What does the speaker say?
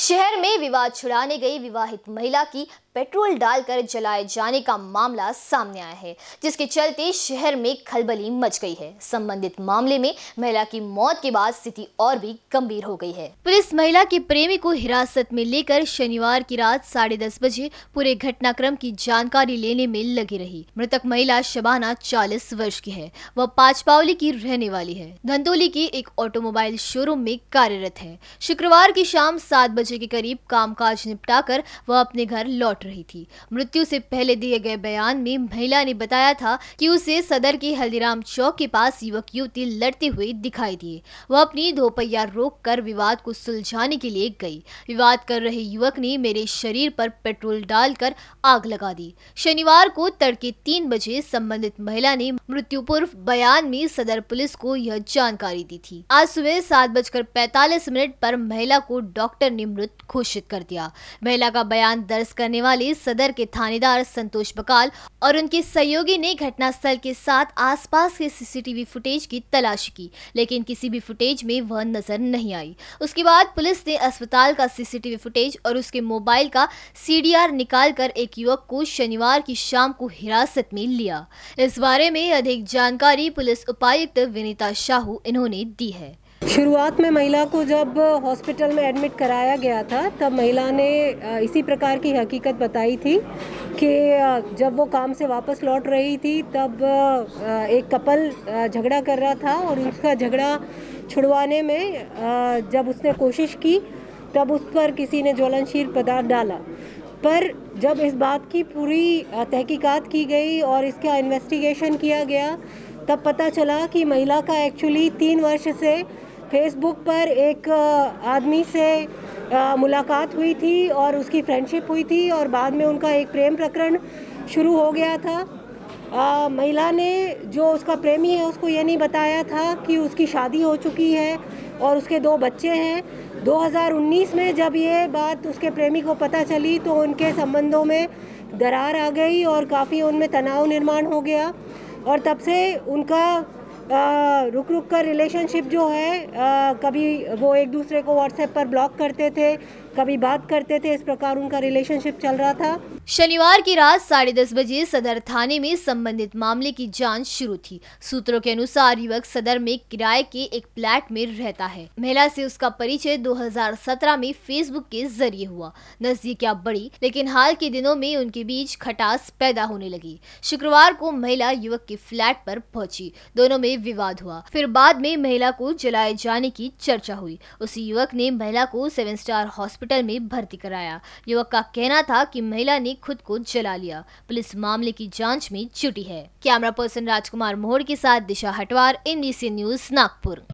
शहर में विवाद छुड़ाने गई विवाहित महिला की पेट्रोल डालकर जलाए जाने का मामला सामने आया है जिसके चलते शहर में खलबली मच गई है संबंधित मामले में महिला की मौत के बाद स्थिति और भी गंभीर हो गई है पुलिस महिला के प्रेमी को हिरासत में लेकर शनिवार की रात साढ़े दस बजे पूरे घटनाक्रम की जानकारी लेने में लगी रही मृतक महिला शबाना चालीस वर्ष की है वह पाचपावली की रहने वाली है धंदोली के एक ऑटोमोबाइल शोरूम में कार्यरत है शुक्रवार की शाम सात बजे बजे के करीब कामकाज निपटाकर वह अपने घर लौट रही थी मृत्यु से पहले दिए गए बयान में महिला ने बताया था कि उसे सदर के हल्दीराम चौक के पास युवक युवती लड़ते हुए दिखाई दिए वह अपनी दोपहिया रोक कर विवाद को सुलझाने के लिए गई विवाद कर रहे युवक ने मेरे शरीर पर पेट्रोल डालकर आग लगा दी शनिवार को तड़के तीन बजे संबंधित महिला ने मृत्यु पूर्व बयान में सदर पुलिस को यह जानकारी दी थी आज सुबह सात बजकर पैतालीस मिनट पर महिला को डॉक्टर ने मृत घोषित कर दिया महिला का बयान दर्ज करने वाले सदर के थानेदार संतोष बकाल और उनके सहयोगी ने घटनास्थल के साथ आसपास के सीसीटीवी फुटेज की तलाश की लेकिन किसी भी फुटेज में वह नजर नहीं आई उसके बाद पुलिस ने अस्पताल का सीसीटीवी फुटेज और उसके मोबाइल का निकाल निकालकर एक युवक को शनिवार की शाम को हिरासत में लिया इस बारे में अधिक जानकारी पुलिस उपायुक्त विनीता शाहू इन्होंने दी है शुरुआत में महिला को जब हॉस्पिटल में एडमिट कराया गया था तब महिला ने इसी प्रकार की हकीकत बताई थी कि जब वो काम से वापस लौट रही थी तब एक कपल झगड़ा कर रहा था और उसका झगड़ा छुड़वाने में जब उसने कोशिश की तब उस पर किसी ने ज्वलनशील पदार्थ डाला पर जब इस बात की पूरी तहकीकात की गई और इसका इन्वेस्टिगेशन किया गया तब पता चला कि महिला का एक्चुअली तीन वर्ष से फेसबुक पर एक आदमी से मुलाकात हुई थी और उसकी फ्रेंडशिप हुई थी और बाद में उनका एक प्रेम प्रकरण शुरू हो गया था महिला ने जो उसका प्रेमी है उसको ये नहीं बताया था कि उसकी शादी हो चुकी है और उसके दो बच्चे हैं 2019 में जब ये बात उसके प्रेमी को पता चली तो उनके संबंधों में दरार आ गई और काफ़ी उनमें तनाव निर्माण हो गया और तब से उनका रुक रुक कर रिलेशनशिप जो है आ, कभी वो एक दूसरे को व्हाट्सएप पर ब्लॉक करते थे कभी बात करते थे इस प्रकार उनका रिलेशनशिप चल रहा था शनिवार की रात साढ़े दस बजे सदर थाने में संबंधित मामले की जांच शुरू थी सूत्रों के अनुसार युवक सदर में किराए के एक फ्लैट में रहता है महिला से उसका परिचय 2017 में फेसबुक के जरिए हुआ नजदीकियां बड़ी लेकिन हाल के दिनों में उनके बीच खटास पैदा होने लगी शुक्रवार को महिला युवक के फ्लैट पर पहुंची दोनों में विवाद हुआ फिर बाद में महिला को जलाए जाने की चर्चा हुई उसी युवक ने महिला को सेवन स्टार हॉस्पिटल में भर्ती कराया युवक का कहना था की महिला ने ने खुद को जला लिया पुलिस मामले की जांच में जुटी है कैमरा पर्सन राजकुमार मोहर के साथ दिशा हटवार एनबीसी न्यूज नागपुर